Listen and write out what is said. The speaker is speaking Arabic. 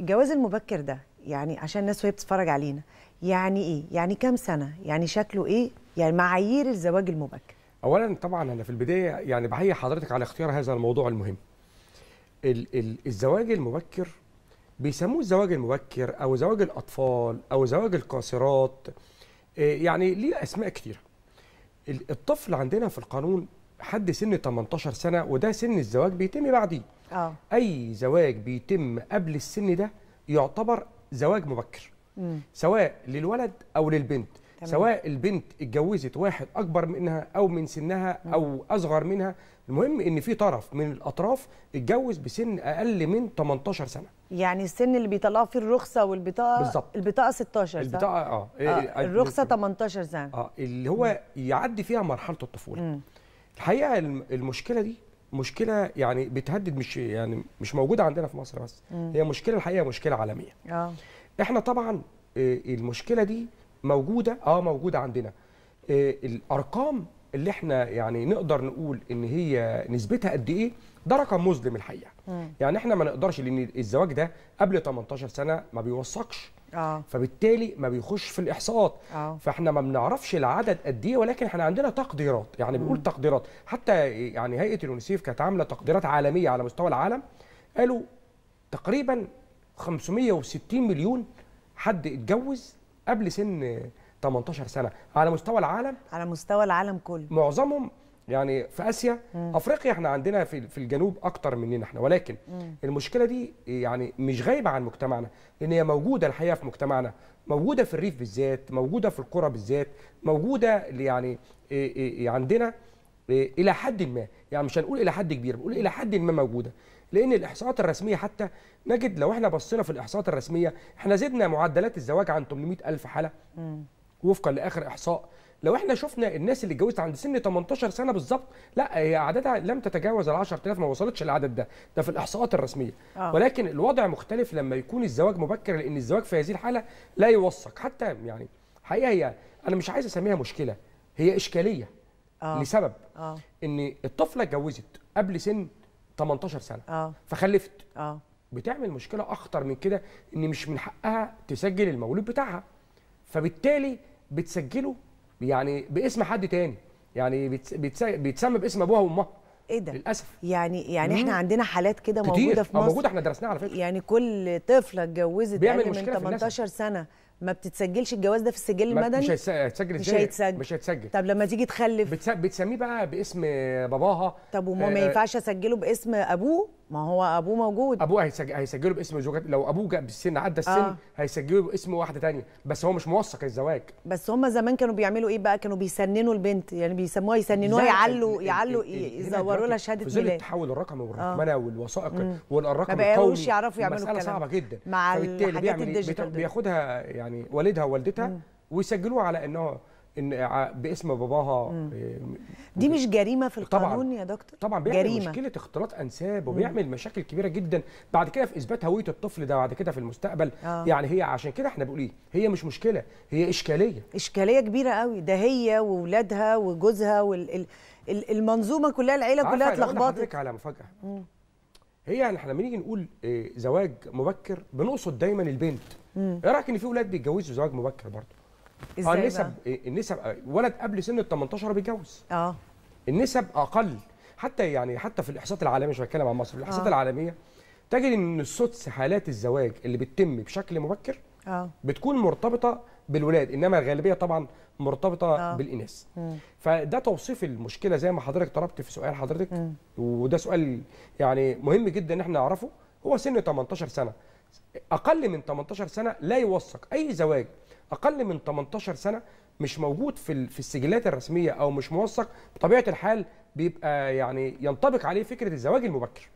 الجواز المبكر ده يعني عشان الناس وهي بتتفرج علينا يعني ايه يعني كام سنه يعني شكله ايه يعني معايير الزواج المبكر اولا طبعا انا في البدايه يعني بحيي حضرتك على اختيار هذا الموضوع المهم ال ال الزواج المبكر بيسموه الزواج المبكر او زواج الاطفال او زواج القاصرات آه، يعني ليه اسماء كتيره الطفل عندنا في القانون حد سن 18 سنه وده سن الزواج بيتم بعديه أوه. اي زواج بيتم قبل السن ده يعتبر زواج مبكر مم. سواء للولد او للبنت تمام. سواء البنت اتجوزت واحد اكبر منها او من سنها مم. او اصغر منها المهم ان في طرف من الاطراف اتجوز بسن اقل من 18 سنه يعني السن اللي بيطلعوا فيه الرخصه والبطاقه بالظبط البطاقه 16 سنه البطاقه آه. إيه، آه. اه الرخصه 18 سنه اه اللي هو مم. يعدي فيها مرحله الطفوله مم. الحقيقه المشكله دي مشكله يعني بتهدد مش يعني مش موجوده عندنا في مصر بس مم. هي مشكله الحقيقه مشكله عالميه اه احنا طبعا آه، المشكله دي موجوده اه موجوده عندنا آه، الارقام اللي احنا يعني نقدر نقول ان هي نسبتها قد ايه ده رقم مظلم الحقيقه مم. يعني احنا ما نقدرش لان الزواج ده قبل 18 سنه ما بيوثقش آه. فبالتالي ما بيخش في الاحصاءات آه. فاحنا ما بنعرفش العدد قد ايه ولكن احنا عندنا تقديرات يعني بنقول تقديرات حتى يعني هيئه اليونيسيف كانت عامله تقديرات عالميه على مستوى العالم قالوا تقريبا 560 مليون حد اتجوز قبل سن 18 سنه على مستوى العالم على مستوى العالم كله معظمهم يعني في اسيا مم. افريقيا احنا عندنا في في الجنوب اكتر مننا احنا ولكن مم. المشكله دي يعني مش غايبه عن مجتمعنا لان هي موجوده الحقيقه في مجتمعنا موجوده في الريف بالذات موجوده في القرى بالذات موجوده يعني إيه،, إيه إيه عندنا إيه الى حد ما يعني مش هنقول الى حد كبير بنقول الى حد ما موجوده لان الاحصاءات الرسميه حتى نجد لو احنا بصينا في الاحصاءات الرسميه احنا زدنا معدلات الزواج عن 800 الف حاله مم. وفقا لاخر احصاء لو احنا شفنا الناس اللي اتجوزت عند سن 18 سنه بالظبط لا هي عددها لم تتجاوز ال 10000 ما وصلتش للعدد ده ده في الاحصاءات الرسميه آه. ولكن الوضع مختلف لما يكون الزواج مبكر لان الزواج في هذه الحاله لا يوثق حتى يعني حقيقه هي انا مش عايز اسميها مشكله هي اشكاليه آه. لسبب آه. ان الطفله اتجوزت قبل سن 18 سنه آه. فخلفت آه. بتعمل مشكله اخطر من كده ان مش من حقها تسجل المولود بتاعها فبالتالي بتسجله يعني باسم حد تاني يعني بيتسمى باسم ابوها وامها ايه ده للاسف يعني يعني مم. احنا عندنا حالات كده موجوده في مصر موجوده احنا درسناها على فكره يعني كل طفله اتجوزت من 18 سنة. سنه ما بتتسجلش الجواز ده في السجل المدني مش هيتسجل مش هيتسجل مش هيتسجل طب لما تيجي تخلف بتسميه بقى باسم باباها طب وما آه ما ينفعش اسجله باسم ابوه ما هو ابوه موجود ابوه هيسجل هيسجله باسم زوجته لو ابوه جاب بالسن عدى السن آه. هيسجله باسم واحده تانية بس هو مش موثق الزواج بس هم زمان كانوا بيعملوا ايه بقى كانوا بيسننوا البنت يعني بيسموها يسننوها يعلوا يعلوا يزوروا لها شهاده ميلاد التحول الرقمي آه. والرقمنه آه. والوثائق والرقم القومي ما بقوش يعرفوا يعملوا الكلام صعبه جدا مع الحاجات إيه؟ الديجيتال بياخدها يعني يعني والدها ووالدتها ويسجلوها على انها ان باسم باباها مم. آه، دي مش جريمه في القانون يا دكتور طبعا بيعمل جريمة. مشكله اختلاط انساب وبيعمل مم. مشاكل كبيره جدا بعد كده في اثبات هويه الطفل ده بعد كده في المستقبل آه. يعني هي عشان كده احنا بنقول ايه هي مش مشكله هي اشكاليه اشكاليه كبيره قوي ده هي واولادها وجوزها وال المنظومه كلها العيله كلها اتلخبطت على مفاجاه مم. هي يعني احنا لما نيجي نقول آه، زواج مبكر بنقصد دايما البنت ايه رايك ان في ولاد بيتجوزوا زواج مبكر برضه آه، ازاي النسب آه، النسب ولد قبل سن ال 18 بيتجوز اه النسب اقل حتى يعني حتى في الاحصاءات العالميه مش بتكلم عن مصر الاحصاءات آه. العالميه تجد ان السدس حالات الزواج اللي بتتم بشكل مبكر أوه. بتكون مرتبطه بالولاد انما الغالبيه طبعا مرتبطه أوه. بالاناث فده توصيف المشكله زي ما حضرتك طلبت في سؤال حضرتك م. وده سؤال يعني مهم جدا ان احنا نعرفه هو سن 18 سنه اقل من 18 سنه لا يوثق اي زواج اقل من 18 سنه مش موجود في في السجلات الرسميه او مش موثق بطبيعه الحال بيبقى يعني ينطبق عليه فكره الزواج المبكر